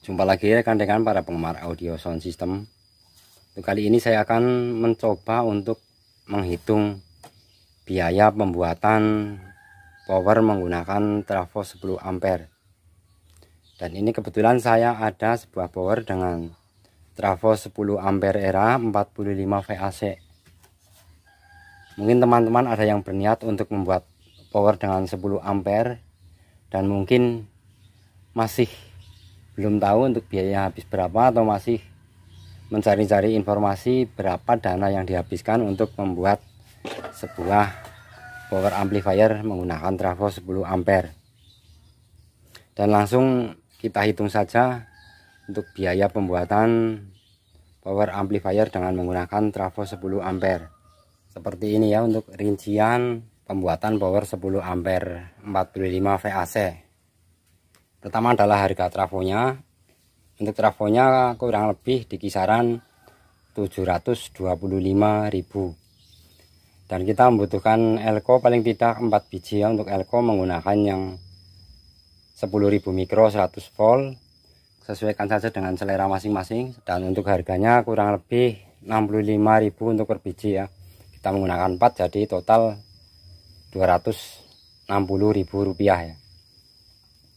Jumpa lagi ya rekan rekan para penggemar audio sound system Untuk Kali ini saya akan mencoba untuk menghitung biaya pembuatan power menggunakan trafo 10 ampere Dan ini kebetulan saya ada sebuah power dengan trafo 10 ampere era 45 VAC Mungkin teman-teman ada yang berniat untuk membuat power dengan 10 ampere dan mungkin masih belum tahu untuk biaya habis berapa atau masih mencari-cari informasi berapa dana yang dihabiskan untuk membuat sebuah power amplifier menggunakan trafo 10 ampere dan langsung kita hitung saja untuk biaya pembuatan power amplifier dengan menggunakan trafo 10 ampere seperti ini ya untuk rincian pembuatan power 10 ampere 45 VAC Pertama adalah harga trafonya. Untuk trafonya kurang lebih di kisaran 725.000. Dan kita membutuhkan elko paling tidak 4 biji ya untuk elko menggunakan yang 10.000 mikro 100 volt. Sesuaikan saja dengan selera masing-masing dan untuk harganya kurang lebih 65.000 untuk per biji ya. Kita menggunakan 4 jadi total 260.000 rupiah ya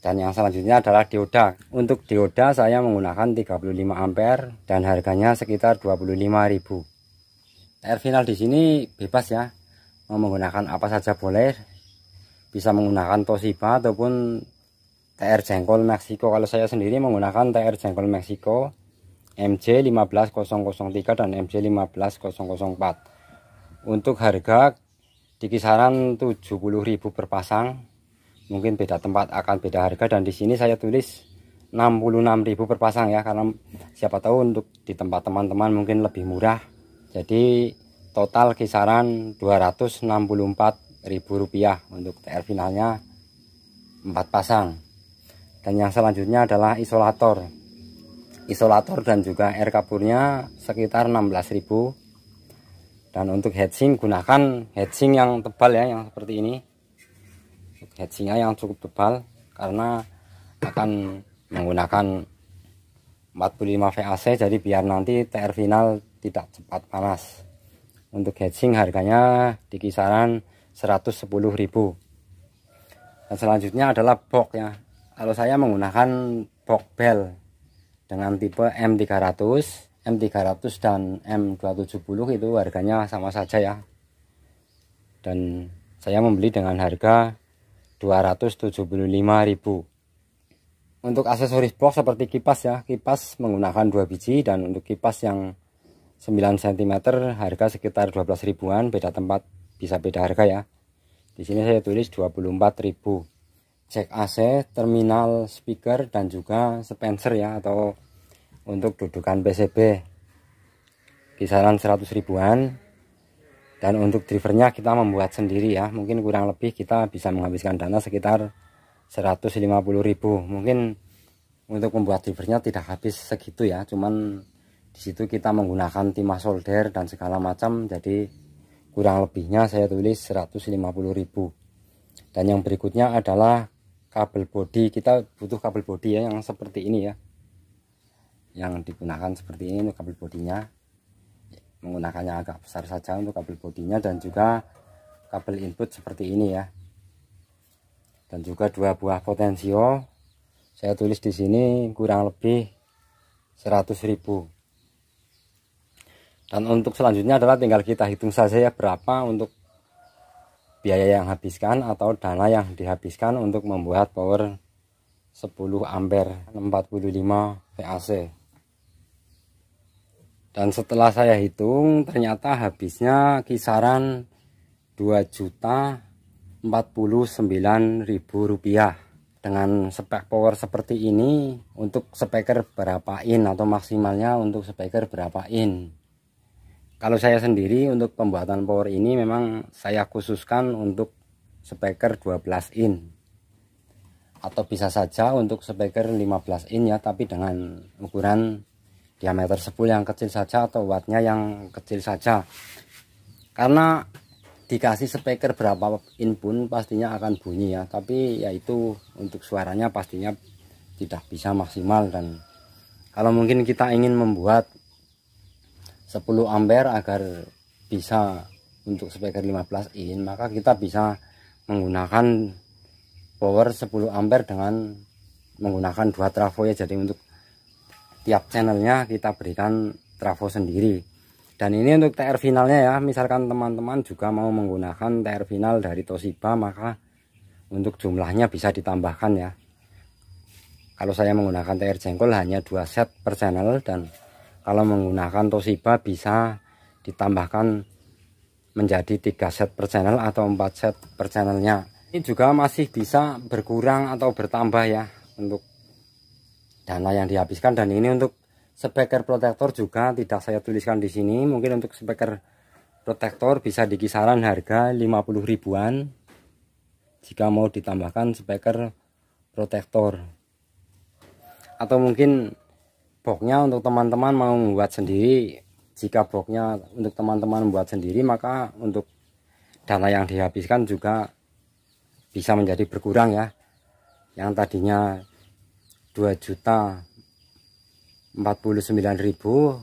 dan yang selanjutnya adalah dioda untuk dioda saya menggunakan 35 ampere dan harganya sekitar 25.000 air final di sini bebas ya mau menggunakan apa saja boleh bisa menggunakan Toshiba ataupun TR jengkol Meksiko kalau saya sendiri menggunakan TR jengkol Meksiko MJ 15003 dan MJ 15004 untuk harga di kisaran 70.000 per pasang mungkin beda tempat akan beda harga dan di sini saya tulis 66.000 per pasang ya karena siapa tahu untuk di tempat teman-teman mungkin lebih murah jadi total kisaran 264.000 rupiah untuk TR finalnya 4 pasang dan yang selanjutnya adalah isolator isolator dan juga air kapurnya sekitar 16.000 dan untuk heatsink gunakan heatsink yang tebal ya yang seperti ini hedgingnya yang cukup tebal karena akan menggunakan 45 VAC jadi biar nanti TR final tidak cepat panas untuk hedging harganya di kisaran 110.000 dan selanjutnya adalah box ya kalau saya menggunakan box bell dengan tipe M300 M300 dan M270 itu harganya sama saja ya dan saya membeli dengan harga ribu untuk aksesoris box seperti kipas ya kipas menggunakan dua biji dan untuk kipas yang 9 cm harga sekitar 12 ribuan beda tempat bisa beda harga ya di sini saya tulis 24.000 cek AC terminal speaker dan juga Spencer ya atau untuk dudukan PCB kisaran 100 ribuan dan untuk drivernya kita membuat sendiri ya mungkin kurang lebih kita bisa menghabiskan dana sekitar 150.000 mungkin untuk membuat drivernya tidak habis segitu ya cuman disitu kita menggunakan timah solder dan segala macam jadi kurang lebihnya saya tulis 150.000 dan yang berikutnya adalah kabel body. kita butuh kabel body ya yang seperti ini ya yang digunakan seperti ini kabel bodinya menggunakannya agak besar saja untuk kabel bodinya dan juga kabel input seperti ini ya dan juga dua buah potensio saya tulis di sini kurang lebih 100.000 dan untuk selanjutnya adalah tinggal kita hitung saja ya berapa untuk biaya yang habiskan atau dana yang dihabiskan untuk membuat power 10 ampere 45 VAC dan setelah saya hitung ternyata habisnya kisaran 2 juta 49 ribu rupiah dengan spek power seperti ini untuk speaker berapa in atau maksimalnya untuk speaker berapa in kalau saya sendiri untuk pembuatan power ini memang saya khususkan untuk speaker 12 in atau bisa saja untuk speaker 15 in ya tapi dengan ukuran diameter sepuluh yang kecil saja atau wattnya yang kecil saja karena dikasih speaker berapa in pun pastinya akan bunyi ya tapi yaitu untuk suaranya pastinya tidak bisa maksimal dan kalau mungkin kita ingin membuat 10 ampere agar bisa untuk speaker 15 in maka kita bisa menggunakan power 10 ampere dengan menggunakan dua trafo ya jadi untuk tiap channelnya kita berikan trafo sendiri dan ini untuk TR finalnya ya misalkan teman-teman juga mau menggunakan TR final dari Toshiba maka untuk jumlahnya bisa ditambahkan ya kalau saya menggunakan TR jengkol hanya dua set per channel dan kalau menggunakan Toshiba bisa ditambahkan menjadi tiga set per channel atau empat set per channelnya ini juga masih bisa berkurang atau bertambah ya untuk dana yang dihabiskan dan ini untuk speaker protektor juga tidak saya tuliskan di sini mungkin untuk speaker protektor bisa di kisaran harga 50 ribuan jika mau ditambahkan speaker protektor atau mungkin boxnya untuk teman-teman mau membuat sendiri jika boxnya untuk teman-teman membuat sendiri maka untuk dana yang dihabiskan juga bisa menjadi berkurang ya yang tadinya 2 juta 49 ribu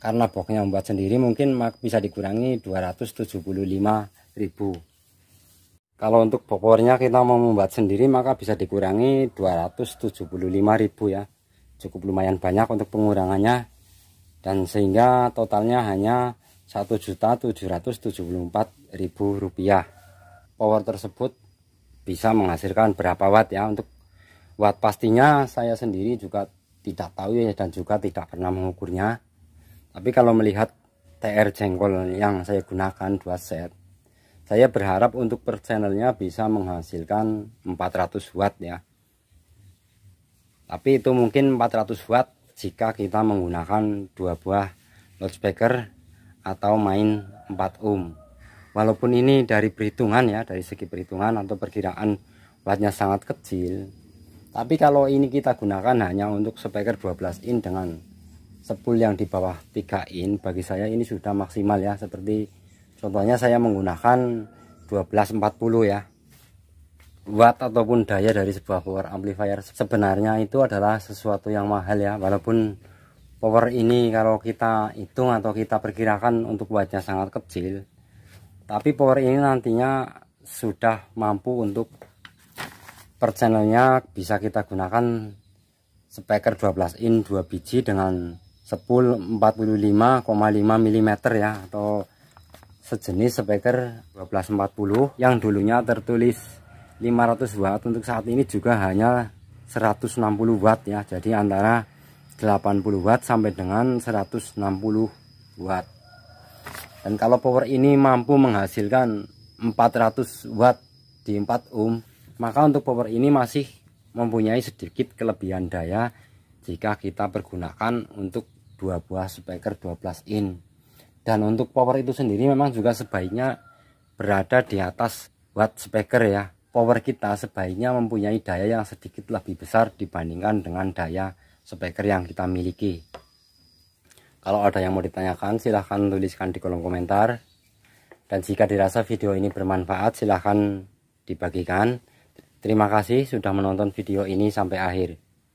karena boxnya membuat sendiri mungkin bisa dikurangi 275 ribu kalau untuk popornya kita mau membuat sendiri maka bisa dikurangi 275 ribu ya cukup lumayan banyak untuk pengurangannya dan sehingga totalnya hanya juta ribu rupiah power tersebut bisa menghasilkan berapa watt ya untuk Buat pastinya saya sendiri juga tidak tahu ya dan juga tidak pernah mengukurnya. Tapi kalau melihat TR jengkol yang saya gunakan dua set, saya berharap untuk per channelnya bisa menghasilkan 400 watt ya. Tapi itu mungkin 400 watt jika kita menggunakan dua buah loudspeaker atau main 4 ohm. Walaupun ini dari perhitungan ya, dari segi perhitungan atau perkiraan wattnya sangat kecil, tapi kalau ini kita gunakan hanya untuk speaker 12 in dengan sepul yang di bawah 3 in bagi saya ini sudah maksimal ya seperti contohnya saya menggunakan 1240 ya watt ataupun daya dari sebuah power amplifier sebenarnya itu adalah sesuatu yang mahal ya walaupun power ini kalau kita hitung atau kita perkirakan untuk wattnya sangat kecil tapi power ini nantinya sudah mampu untuk per channelnya bisa kita gunakan speaker 12 in 2 biji dengan sepul 45,5 mm ya atau sejenis speaker 1240 yang dulunya tertulis 500 watt untuk saat ini juga hanya 160 watt ya jadi antara 80 watt sampai dengan 160 watt dan kalau power ini mampu menghasilkan 400 watt di 4 ohm maka untuk power ini masih mempunyai sedikit kelebihan daya jika kita pergunakan untuk dua buah speaker 12 in. Dan untuk power itu sendiri memang juga sebaiknya berada di atas watt speaker ya. Power kita sebaiknya mempunyai daya yang sedikit lebih besar dibandingkan dengan daya speaker yang kita miliki. Kalau ada yang mau ditanyakan silahkan tuliskan di kolom komentar. Dan jika dirasa video ini bermanfaat silahkan dibagikan. Terima kasih sudah menonton video ini sampai akhir.